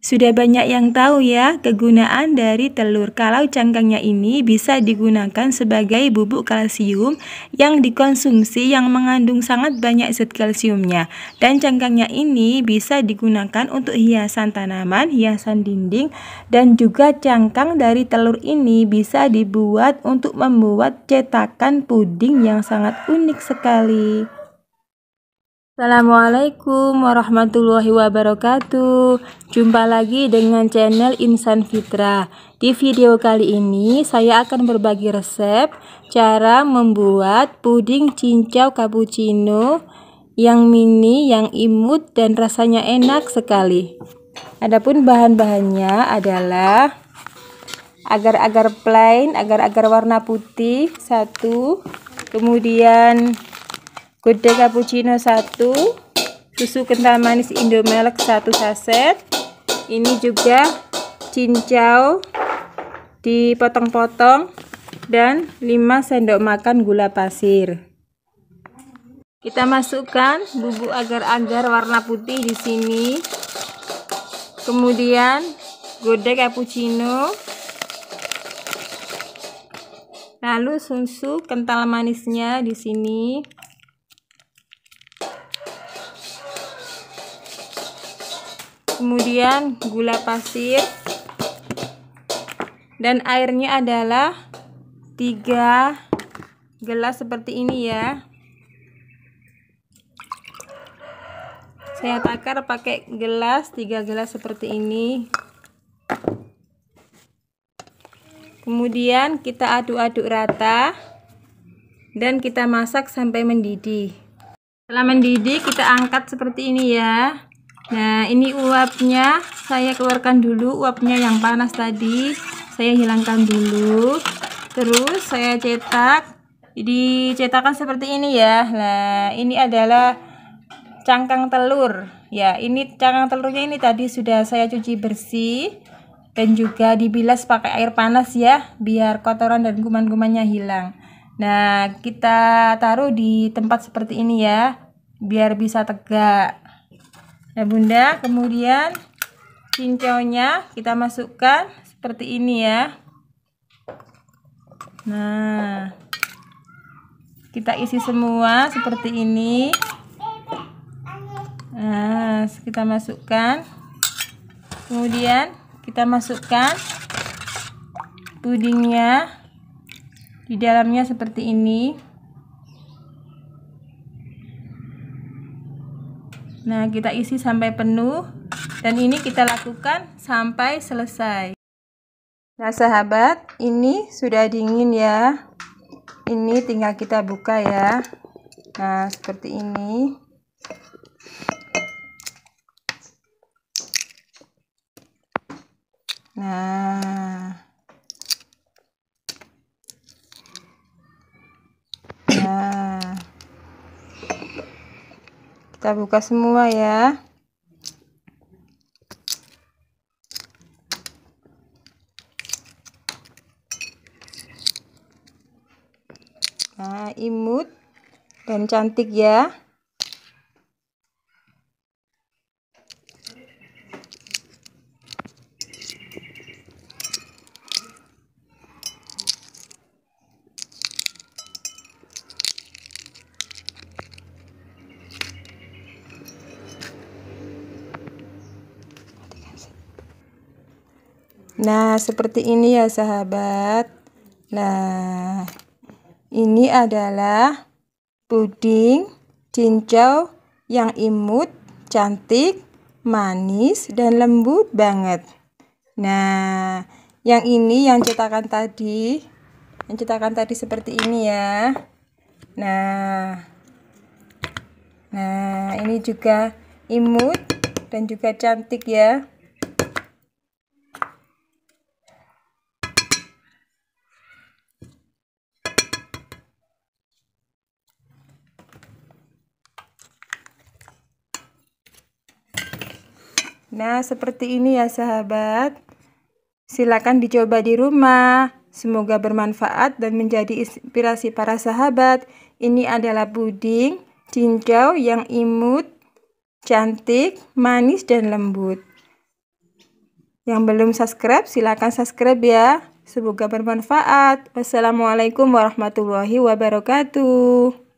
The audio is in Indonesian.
Sudah banyak yang tahu ya kegunaan dari telur. Kalau cangkangnya ini bisa digunakan sebagai bubuk kalsium yang dikonsumsi yang mengandung sangat banyak zat kalsiumnya. Dan cangkangnya ini bisa digunakan untuk hiasan tanaman, hiasan dinding, dan juga cangkang dari telur ini bisa dibuat untuk membuat cetakan puding yang sangat unik sekali. Assalamualaikum warahmatullahi wabarakatuh Jumpa lagi dengan channel Insan Fitra Di video kali ini saya akan berbagi resep Cara membuat puding cincau cappuccino Yang mini, yang imut dan rasanya enak sekali Adapun bahan-bahannya adalah Agar-agar plain, agar-agar warna putih Satu Kemudian Gudeg cappuccino 1, susu kental manis Indomilk 1 saset. Ini juga cincau dipotong-potong dan 5 sendok makan gula pasir. Kita masukkan bubuk agar-agar warna putih di sini. Kemudian gode cappuccino. Lalu susu kental manisnya di sini. kemudian gula pasir dan airnya adalah 3 gelas seperti ini ya saya takar pakai gelas 3 gelas seperti ini kemudian kita aduk-aduk rata dan kita masak sampai mendidih setelah mendidih kita angkat seperti ini ya Nah, ini uapnya saya keluarkan dulu uapnya yang panas tadi. Saya hilangkan dulu. Terus saya cetak. Jadi cetakan seperti ini ya. Nah, ini adalah cangkang telur. Ya, ini cangkang telurnya ini tadi sudah saya cuci bersih dan juga dibilas pakai air panas ya, biar kotoran dan kuman-kumannya hilang. Nah, kita taruh di tempat seperti ini ya, biar bisa tegak. Nah bunda kemudian cincaunya kita masukkan seperti ini ya nah kita isi semua seperti ini nah kita masukkan kemudian kita masukkan pudingnya di dalamnya seperti ini Nah, kita isi sampai penuh dan ini kita lakukan sampai selesai. Nah, sahabat, ini sudah dingin ya. Ini tinggal kita buka ya. Nah, seperti ini. Nah, kita buka semua ya nah imut dan cantik ya Nah, seperti ini ya sahabat. Nah, ini adalah puding cincau yang imut, cantik, manis, dan lembut banget. Nah, yang ini yang cetakan tadi, yang cetakan tadi seperti ini ya. Nah, nah ini juga imut dan juga cantik ya. Nah, seperti ini ya sahabat. Silakan dicoba di rumah. Semoga bermanfaat dan menjadi inspirasi para sahabat. Ini adalah puding cincau yang imut, cantik, manis, dan lembut. Yang belum subscribe, silakan subscribe ya. Semoga bermanfaat. Wassalamualaikum warahmatullahi wabarakatuh.